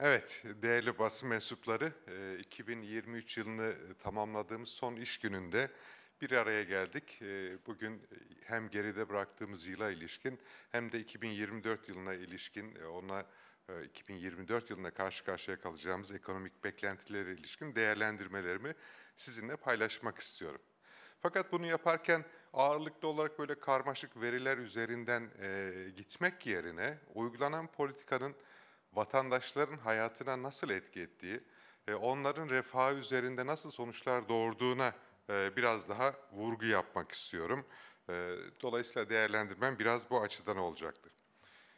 Evet, değerli basın mensupları, 2023 e, yılını e, tamamladığımız son iş gününde bir araya geldik. E, bugün hem geride bıraktığımız yıla ilişkin hem de 2024 yılına ilişkin ona 2024 yılına karşı karşıya kalacağımız ekonomik beklentilere ilişkin değerlendirmelerimi sizinle paylaşmak istiyorum. Fakat bunu yaparken ağırlıklı olarak böyle karmaşık veriler üzerinden gitmek yerine uygulanan politikanın vatandaşların hayatına nasıl etki ettiği, e, onların refahı üzerinde nasıl sonuçlar doğurduğuna e, biraz daha vurgu yapmak istiyorum. E, dolayısıyla değerlendirmem biraz bu açıdan olacaktır.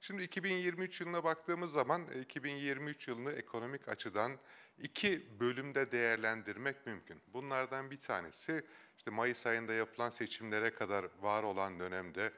Şimdi 2023 yılına baktığımız zaman 2023 yılını ekonomik açıdan iki bölümde değerlendirmek mümkün. Bunlardan bir tanesi işte Mayıs ayında yapılan seçimlere kadar var olan dönemde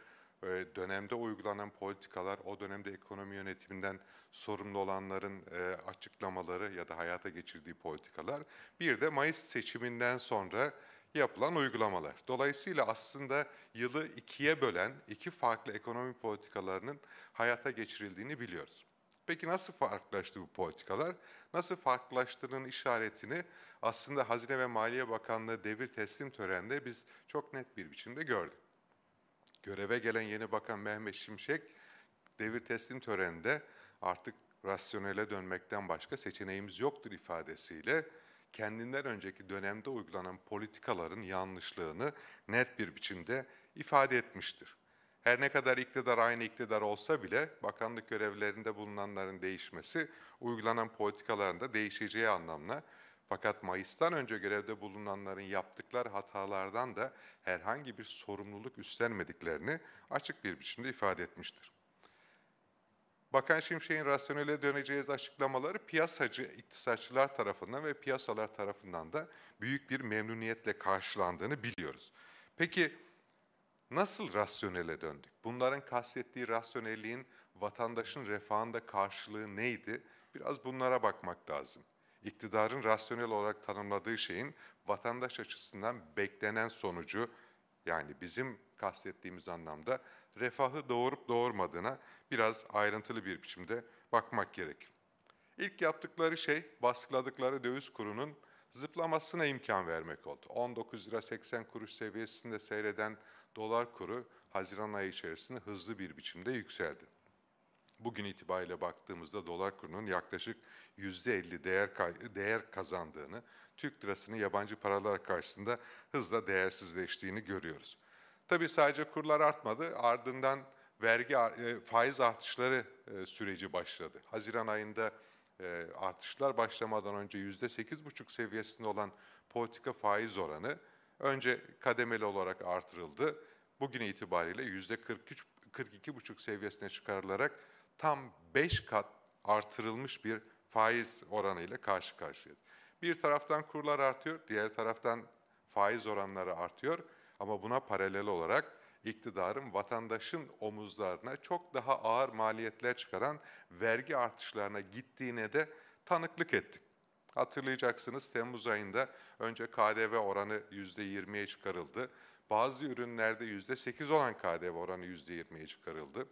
e, dönemde uygulanan politikalar, o dönemde ekonomi yönetiminden sorumlu olanların e, açıklamaları ya da hayata geçirdiği politikalar. Bir de Mayıs seçiminden sonra yapılan uygulamalar. Dolayısıyla aslında yılı ikiye bölen iki farklı ekonomi politikalarının hayata geçirildiğini biliyoruz. Peki nasıl farklılaştı bu politikalar? Nasıl farklılaştığının işaretini aslında Hazine ve Maliye Bakanlığı devir teslim töreninde biz çok net bir biçimde gördük göreve gelen yeni bakan Mehmet Şimşek devir teslim töreninde artık rasyonele dönmekten başka seçeneğimiz yoktur ifadesiyle kendinden önceki dönemde uygulanan politikaların yanlışlığını net bir biçimde ifade etmiştir. Her ne kadar iktidar aynı iktidar olsa bile bakanlık görevlerinde bulunanların değişmesi uygulanan politikaların da değişeceği anlamına fakat Mayıs'tan önce görevde bulunanların yaptıkları hatalardan da herhangi bir sorumluluk üstlenmediklerini açık bir biçimde ifade etmiştir. Bakan Şimşek'in rasyonele döneceğiz açıklamaları piyasacı iktisatçılar tarafından ve piyasalar tarafından da büyük bir memnuniyetle karşılandığını biliyoruz. Peki nasıl rasyonele döndük? Bunların kastettiği rasyonelliğin vatandaşın refahında karşılığı neydi? Biraz bunlara bakmak lazım iktidarın rasyonel olarak tanımladığı şeyin vatandaş açısından beklenen sonucu yani bizim kastettiğimiz anlamda refahı doğurup doğurmadığına biraz ayrıntılı bir biçimde bakmak gerek. İlk yaptıkları şey baskıladıkları döviz kurunun zıplamasına imkan vermek oldu. 19 lira 80 kuruş seviyesinde seyreden dolar kuru Haziran ayı içerisinde hızlı bir biçimde yükseldi. Bugün itibariyle baktığımızda dolar kurunun yaklaşık %50 değer, değer kazandığını, Türk lirasının yabancı paralar karşısında hızla değersizleştiğini görüyoruz. Tabii sadece kurlar artmadı, ardından vergi e, faiz artışları e, süreci başladı. Haziran ayında e, artışlar başlamadan önce yüzde sekiz buçuk seviyesinde olan politika faiz oranı önce kademeli olarak artırıldı. Bugün itibariyle yüzde %43 buçuk seviyesine çıkarılarak tam 5 kat artırılmış bir faiz oranı ile karşı karşıyayız. Bir taraftan kurlar artıyor, diğer taraftan faiz oranları artıyor ama buna paralel olarak iktidarın vatandaşın omuzlarına çok daha ağır maliyetler çıkaran vergi artışlarına gittiğine de tanıklık ettik. Hatırlayacaksınız Temmuz ayında önce KDV oranı %20'ye çıkarıldı. Bazı ürünlerde %8 olan KDV oranı %20'ye çıkarıldı.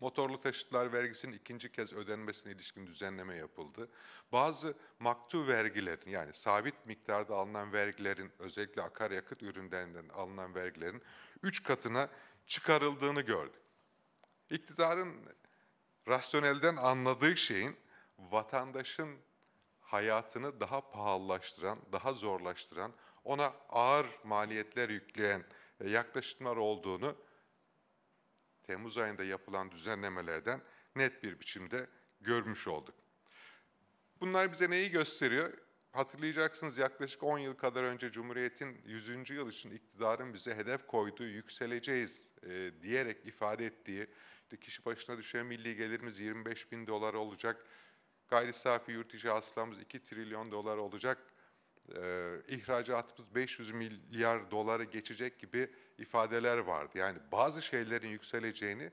Motorlu taşıtlar vergisinin ikinci kez ödenmesine ilişkin düzenleme yapıldı. Bazı maktu vergilerin yani sabit miktarda alınan vergilerin özellikle akaryakıt ürünlerinden alınan vergilerin üç katına çıkarıldığını gördük. İktidarın rasyonelden anladığı şeyin vatandaşın hayatını daha pahalılaştıran, daha zorlaştıran, ona ağır maliyetler yükleyen e, yaklaşımlar olduğunu Temmuz ayında yapılan düzenlemelerden net bir biçimde görmüş olduk. Bunlar bize neyi gösteriyor? Hatırlayacaksınız yaklaşık 10 yıl kadar önce Cumhuriyet'in 100. yıl için iktidarın bize hedef koyduğu yükseleceğiz e, diyerek ifade ettiği, işte kişi başına düşen milli gelirimiz 25 bin dolar olacak, gayri safi yurt içi hasılamız 2 trilyon dolar olacak e, ihracatımız 500 milyar doları geçecek gibi ifadeler vardı. Yani bazı şeylerin yükseleceğini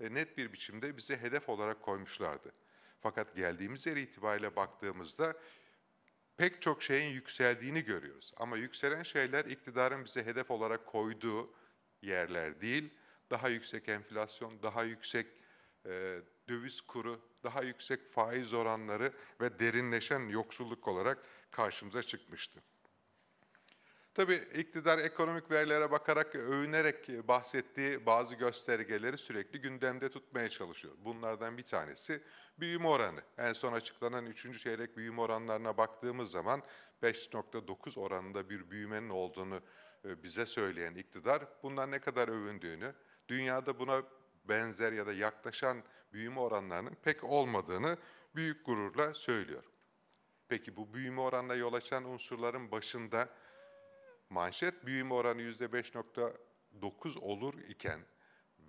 e, net bir biçimde bize hedef olarak koymuşlardı. Fakat geldiğimiz yer itibariyle baktığımızda pek çok şeyin yükseldiğini görüyoruz. Ama yükselen şeyler iktidarın bize hedef olarak koyduğu yerler değil. Daha yüksek enflasyon, daha yüksek e, döviz kuru, daha yüksek faiz oranları ve derinleşen yoksulluk olarak karşımıza çıkmıştı. Tabii iktidar ekonomik verilere bakarak övünerek bahsettiği bazı göstergeleri sürekli gündemde tutmaya çalışıyor. Bunlardan bir tanesi büyüme oranı. En son açıklanan 3. çeyrek büyüme oranlarına baktığımız zaman 5.9 oranında bir büyümenin olduğunu e, bize söyleyen iktidar bundan ne kadar övündüğünü, dünyada buna benzer ya da yaklaşan büyüme oranlarının pek olmadığını büyük gururla söylüyor. Peki bu büyüme oranına yol açan unsurların başında manşet büyüme oranı %5.9 olur iken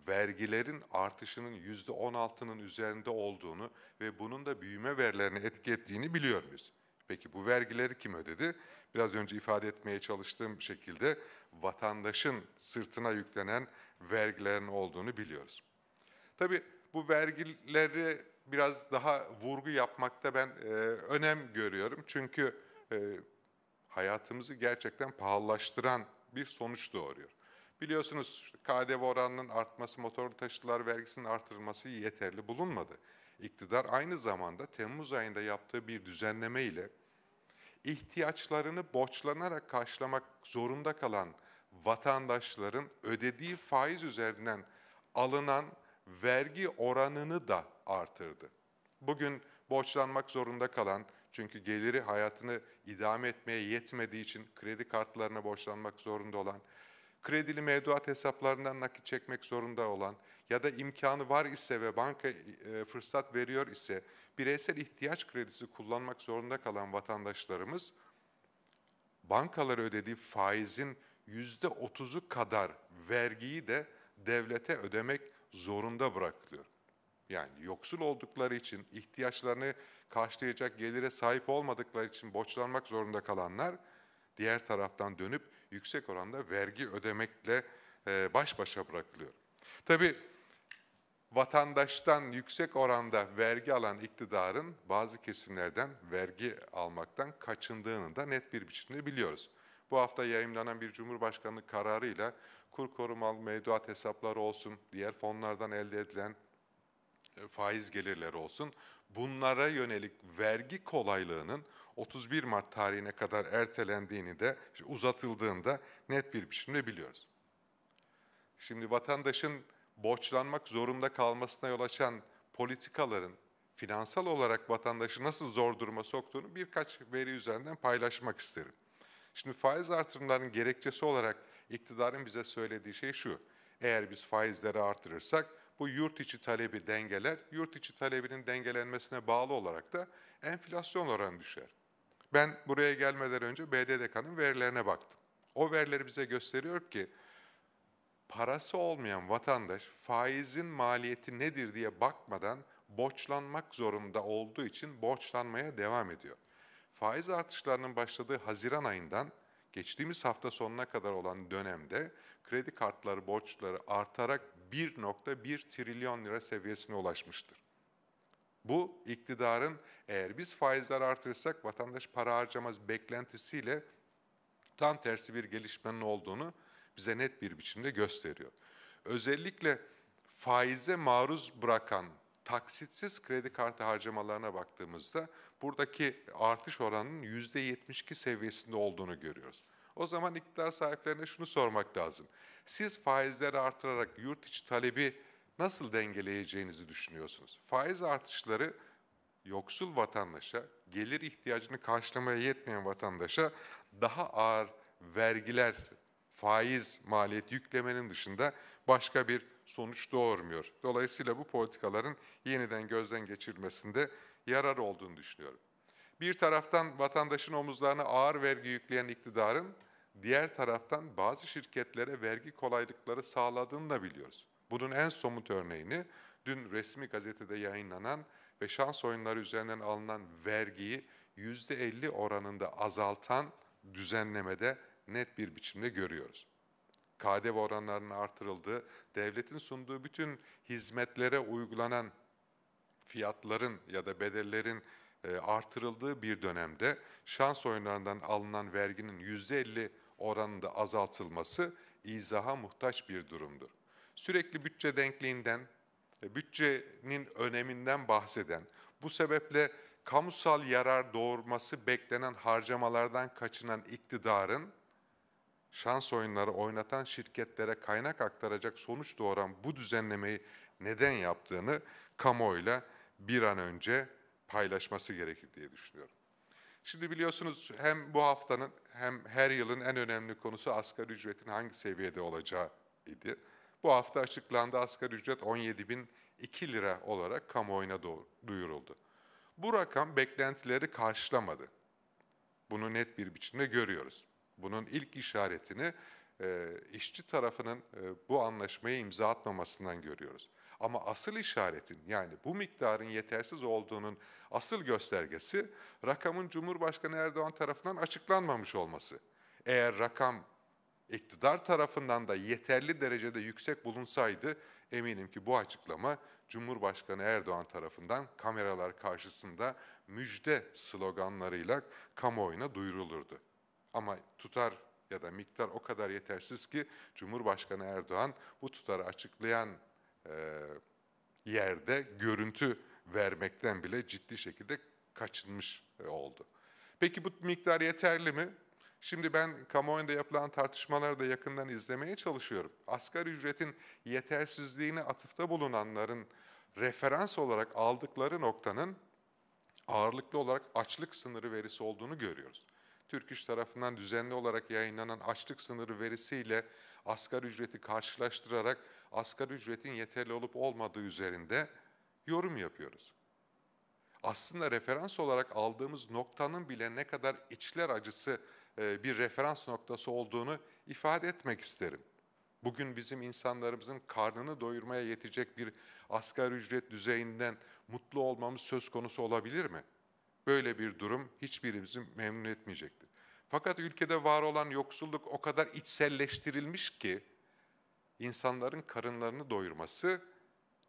vergilerin artışının %16'nın üzerinde olduğunu ve bunun da büyüme verilerini etki ettiğini biliyor muyuz? Peki bu vergileri kim ödedi? Biraz önce ifade etmeye çalıştığım şekilde vatandaşın sırtına yüklenen vergilerin olduğunu biliyoruz. Tabii bu vergileri biraz daha vurgu yapmakta ben e, önem görüyorum. Çünkü e, hayatımızı gerçekten pahalılaştıran bir sonuç doğuruyor. Biliyorsunuz KDV oranının artması, motorlu taşıtlar vergisinin artırılması yeterli bulunmadı. İktidar aynı zamanda Temmuz ayında yaptığı bir düzenleme ile ihtiyaçlarını borçlanarak karşılamak zorunda kalan vatandaşların ödediği faiz üzerinden alınan vergi oranını da artırdı. Bugün borçlanmak zorunda kalan çünkü geliri hayatını idame etmeye yetmediği için kredi kartlarına borçlanmak zorunda olan, kredili mevduat hesaplarından nakit çekmek zorunda olan ya da imkanı var ise ve banka e, fırsat veriyor ise bireysel ihtiyaç kredisi kullanmak zorunda kalan vatandaşlarımız bankalara ödediği faizin yüzde otuzu kadar vergiyi de devlete ödemek zorunda bırakılıyor. Yani yoksul oldukları için, ihtiyaçlarını karşılayacak gelire sahip olmadıkları için borçlanmak zorunda kalanlar, diğer taraftan dönüp yüksek oranda vergi ödemekle e, baş başa bırakılıyor. Tabi vatandaştan yüksek oranda vergi alan iktidarın bazı kesimlerden vergi almaktan kaçındığını da net bir biçimde biliyoruz. Bu hafta yayınlanan bir Cumhurbaşkanlığı kararıyla kur korumal mevduat hesapları olsun, diğer fonlardan elde edilen e, faiz gelirleri olsun. Bunlara yönelik vergi kolaylığının 31 Mart tarihine kadar ertelendiğini de uzatıldığında net bir biçimde biliyoruz. Şimdi vatandaşın borçlanmak zorunda kalmasına yol açan politikaların finansal olarak vatandaşı nasıl zor duruma soktuğunu birkaç veri üzerinden paylaşmak isterim. Şimdi faiz artırımlarının gerekçesi olarak iktidarın bize söylediği şey şu. Eğer biz faizleri artırırsak bu yurt içi talebi dengeler, yurt içi talebinin dengelenmesine bağlı olarak da enflasyon oranı düşer. Ben buraya gelmeden önce BDDK'nın verilerine baktım. O verileri bize gösteriyor ki parası olmayan vatandaş faizin maliyeti nedir diye bakmadan borçlanmak zorunda olduğu için borçlanmaya devam ediyor. Faiz artışlarının başladığı Haziran ayından geçtiğimiz hafta sonuna kadar olan dönemde kredi kartları borçları artarak 1.1 trilyon lira seviyesine ulaşmıştır. Bu iktidarın eğer biz faizler artırırsak vatandaş para harcamaz beklentisiyle tam tersi bir gelişmenin olduğunu bize net bir biçimde gösteriyor. Özellikle faize maruz bırakan taksitsiz kredi kartı harcamalarına baktığımızda buradaki artış oranının %72 seviyesinde olduğunu görüyoruz. O zaman iktidar sahiplerine şunu sormak lazım. Siz faizleri artırarak yurt içi talebi nasıl dengeleyeceğinizi düşünüyorsunuz? Faiz artışları yoksul vatandaşa, gelir ihtiyacını karşılamaya yetmeyen vatandaşa daha ağır vergiler, faiz maliyet yüklemenin dışında başka bir sonuç doğurmuyor. Dolayısıyla bu politikaların yeniden gözden geçirilmesinde yarar olduğunu düşünüyorum. Bir taraftan vatandaşın omuzlarına ağır vergi yükleyen iktidarın, diğer taraftan bazı şirketlere vergi kolaylıkları sağladığını da biliyoruz. Bunun en somut örneğini dün resmi gazetede yayınlanan ve şans oyunları üzerinden alınan vergiyi %50 oranında azaltan düzenlemede net bir biçimde görüyoruz. KDV oranlarının artırıldığı, devletin sunduğu bütün hizmetlere uygulanan fiyatların ya da bedellerin e, artırıldığı bir dönemde şans oyunlarından alınan verginin yüzde %50 oranında azaltılması izaha muhtaç bir durumdur. Sürekli bütçe denkliğinden, e, bütçenin öneminden bahseden, bu sebeple kamusal yarar doğurması beklenen harcamalardan kaçınan iktidarın şans oyunları oynatan şirketlere kaynak aktaracak sonuç doğuran bu düzenlemeyi neden yaptığını kamuoyuyla bir an önce paylaşması gerekir diye düşünüyorum. Şimdi biliyorsunuz hem bu haftanın hem her yılın en önemli konusu asgari ücretin hangi seviyede olacağı idi. Bu hafta açıklandı asgari ücret 17.002 lira olarak kamuoyuna duyuruldu. Bu rakam beklentileri karşılamadı. Bunu net bir biçimde görüyoruz. Bunun ilk işaretini e, işçi tarafının e, bu anlaşmayı imza atmamasından görüyoruz. Ama asıl işaretin yani bu miktarın yetersiz olduğunun asıl göstergesi rakamın Cumhurbaşkanı Erdoğan tarafından açıklanmamış olması. Eğer rakam iktidar tarafından da yeterli derecede yüksek bulunsaydı eminim ki bu açıklama Cumhurbaşkanı Erdoğan tarafından kameralar karşısında müjde sloganlarıyla kamuoyuna duyurulurdu ama tutar ya da miktar o kadar yetersiz ki Cumhurbaşkanı Erdoğan bu tutarı açıklayan e, yerde görüntü vermekten bile ciddi şekilde kaçınmış e, oldu. Peki bu miktar yeterli mi? Şimdi ben kamuoyunda yapılan tartışmaları da yakından izlemeye çalışıyorum. Asgari ücretin yetersizliğini atıfta bulunanların referans olarak aldıkları noktanın ağırlıklı olarak açlık sınırı verisi olduğunu görüyoruz. Türk tarafından düzenli olarak yayınlanan açlık sınırı verisiyle asgari ücreti karşılaştırarak asgari ücretin yeterli olup olmadığı üzerinde yorum yapıyoruz. Aslında referans olarak aldığımız noktanın bile ne kadar içler acısı e, bir referans noktası olduğunu ifade etmek isterim. Bugün bizim insanlarımızın karnını doyurmaya yetecek bir asgari ücret düzeyinden mutlu olmamız söz konusu olabilir mi? böyle bir durum hiçbirimizi memnun etmeyecektir. Fakat ülkede var olan yoksulluk o kadar içselleştirilmiş ki insanların karınlarını doyurması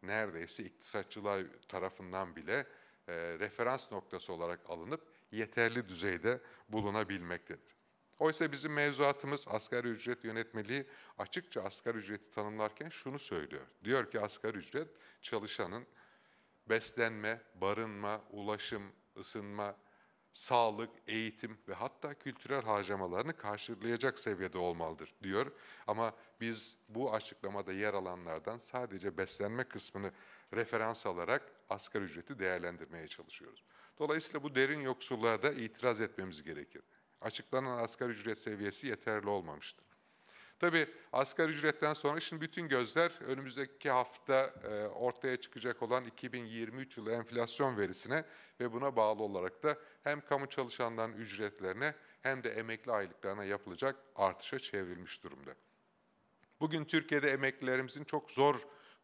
neredeyse iktisatçılar tarafından bile e, referans noktası olarak alınıp yeterli düzeyde bulunabilmektedir. Oysa bizim mevzuatımız asgari ücret yönetmeliği açıkça asgari ücreti tanımlarken şunu söylüyor. Diyor ki asgari ücret çalışanın beslenme, barınma, ulaşım, ısınma, sağlık, eğitim ve hatta kültürel harcamalarını karşılayacak seviyede olmalıdır diyor. Ama biz bu açıklamada yer alanlardan sadece beslenme kısmını referans alarak asgari ücreti değerlendirmeye çalışıyoruz. Dolayısıyla bu derin yoksulluğa da itiraz etmemiz gerekir. Açıklanan asgari ücret seviyesi yeterli olmamıştır. Tabii asgari ücretten sonra şimdi bütün gözler önümüzdeki hafta e, ortaya çıkacak olan 2023 yılı enflasyon verisine ve buna bağlı olarak da hem kamu çalışanların ücretlerine hem de emekli aylıklarına yapılacak artışa çevrilmiş durumda. Bugün Türkiye'de emeklilerimizin çok zor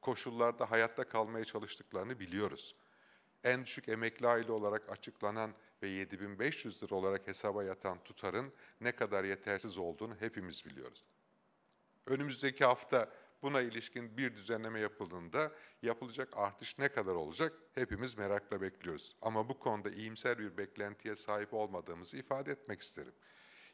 koşullarda hayatta kalmaya çalıştıklarını biliyoruz. En düşük emekli aile olarak açıklanan ve 7500 lira olarak hesaba yatan tutarın ne kadar yetersiz olduğunu hepimiz biliyoruz. Önümüzdeki hafta buna ilişkin bir düzenleme yapıldığında yapılacak artış ne kadar olacak hepimiz merakla bekliyoruz. Ama bu konuda iyimser bir beklentiye sahip olmadığımızı ifade etmek isterim.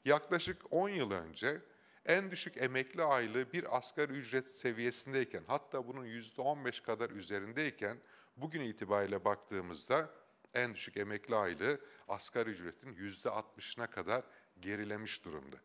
Yaklaşık 10 yıl önce en düşük emekli aylığı bir asgari ücret seviyesindeyken hatta bunun %15 kadar üzerindeyken bugün itibariyle baktığımızda en düşük emekli aylığı asgari ücretin %60'ına kadar gerilemiş durumda.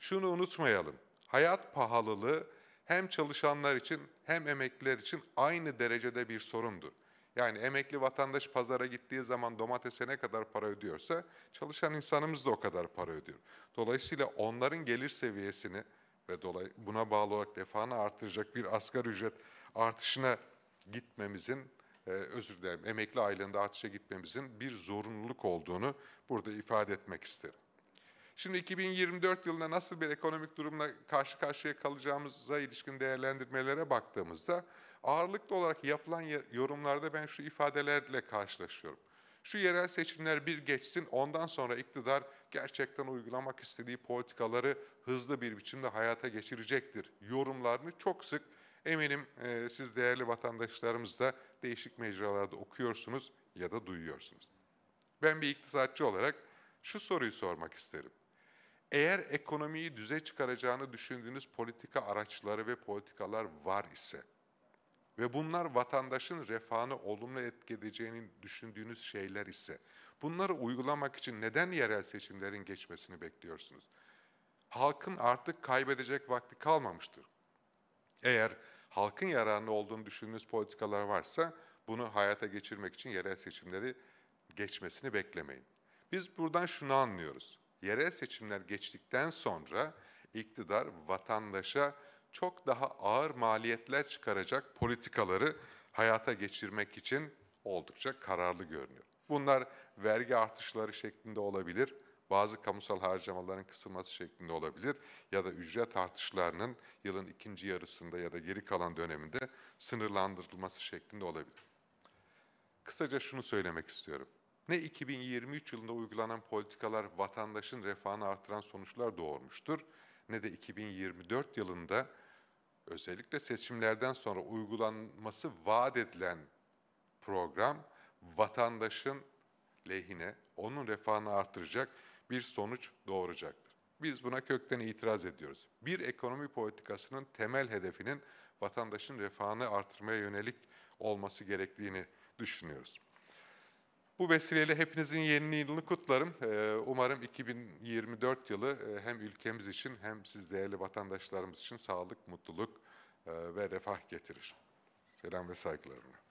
Şunu unutmayalım hayat pahalılığı hem çalışanlar için hem emekliler için aynı derecede bir sorundur. Yani emekli vatandaş pazara gittiği zaman domatese ne kadar para ödüyorsa çalışan insanımız da o kadar para ödüyor. Dolayısıyla onların gelir seviyesini ve dolay buna bağlı olarak refahını artıracak bir asgari ücret artışına gitmemizin e, özür dilerim emekli aylığında artışa gitmemizin bir zorunluluk olduğunu burada ifade etmek isterim. Şimdi 2024 yılında nasıl bir ekonomik durumla karşı karşıya kalacağımıza ilişkin değerlendirmelere baktığımızda ağırlıklı olarak yapılan yorumlarda ben şu ifadelerle karşılaşıyorum. Şu yerel seçimler bir geçsin ondan sonra iktidar gerçekten uygulamak istediği politikaları hızlı bir biçimde hayata geçirecektir yorumlarını çok sık eminim e, siz değerli vatandaşlarımız da değişik mecralarda okuyorsunuz ya da duyuyorsunuz. Ben bir iktisatçı olarak şu soruyu sormak isterim. Eğer ekonomiyi düze çıkaracağını düşündüğünüz politika araçları ve politikalar var ise ve bunlar vatandaşın refahını olumlu etkileyeceğini düşündüğünüz şeyler ise bunları uygulamak için neden yerel seçimlerin geçmesini bekliyorsunuz? Halkın artık kaybedecek vakti kalmamıştır. Eğer halkın yararlı olduğunu düşündüğünüz politikalar varsa bunu hayata geçirmek için yerel seçimleri geçmesini beklemeyin. Biz buradan şunu anlıyoruz. Yerel seçimler geçtikten sonra iktidar vatandaşa çok daha ağır maliyetler çıkaracak politikaları hayata geçirmek için oldukça kararlı görünüyor. Bunlar vergi artışları şeklinde olabilir, bazı kamusal harcamaların kısılması şeklinde olabilir ya da ücret artışlarının yılın ikinci yarısında ya da geri kalan döneminde sınırlandırılması şeklinde olabilir. Kısaca şunu söylemek istiyorum ne 2023 yılında uygulanan politikalar vatandaşın refahını artıran sonuçlar doğurmuştur ne de 2024 yılında özellikle seçimlerden sonra uygulanması vaat edilen program vatandaşın lehine onun refahını artıracak bir sonuç doğuracaktır. Biz buna kökten itiraz ediyoruz. Bir ekonomi politikasının temel hedefinin vatandaşın refahını artırmaya yönelik olması gerektiğini düşünüyoruz. Bu vesileyle hepinizin yeni yılını kutlarım. Ee, umarım 2024 yılı e, hem ülkemiz için hem siz değerli vatandaşlarımız için sağlık, mutluluk e, ve refah getirir. Selam ve saygılarımla.